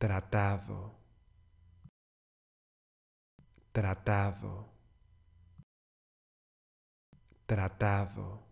tratado, tratado, tratado.